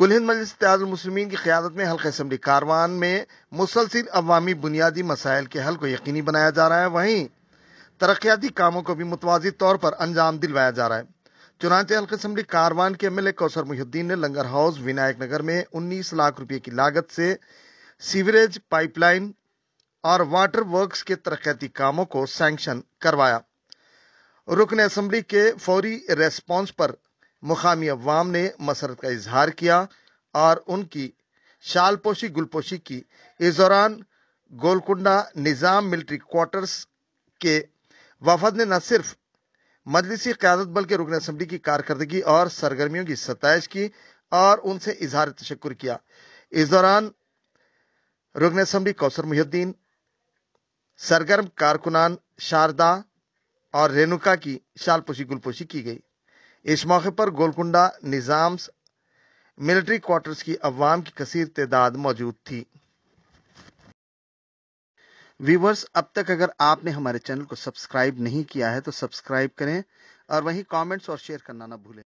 कुल हिंद मजलिस मुसलमिन की क्यादत में हल्के असम्बली कारवान में मुसलसिल अवामी बुनियादी मसाइल के हल को यकीनी बनाया जा रहा है वहीं तरक्याती कामों को भी मुतवाजी तौर पर अंजाम दिलवाया जा रहा है चुनाचे हल्के असम्बली कारवान के M L A Kausar Muhiddin ने लंगर हाउस विनायक नगर में उन्नीस लाख रुपये की लागत से सीवरेज पाइपलाइन और वाटर वर्क्स के तरक्याती कामों को सैंक्शन करवाया रुकन असम्बली के फौरी रेस्पॉन्स पर मुकामी अवाम ने मसरत का इजहार किया और उनकी शालपोशी गुलपोशी की इस दौरान गोलकुंडा निज़ाम मिलिट्री क्वार्टर्स के वफद ने न सिर्फ मजलिसी क्यादत बल के रुकन असम्बली की कारकर्दगी और सरगर्मियों की सतश की और उनसे इजहार तशक्र किया इस दौरान रुकन असम्बली कौसर मुहिद्दीन सरगर्म कारकुनान शारदा और रेणुका की शालपोशी गुलपोशी की गई इस मौके पर गोलकुंडा निज़ाम्स मिलिट्री क्वार्टर्स की अवाम की कसीर तदाद मौजूद थी व्यूवर्स अब तक अगर आपने हमारे चैनल को सब्सक्राइब नहीं किया है तो सब्सक्राइब करें और वहीं कमेंट्स और शेयर करना ना भूलें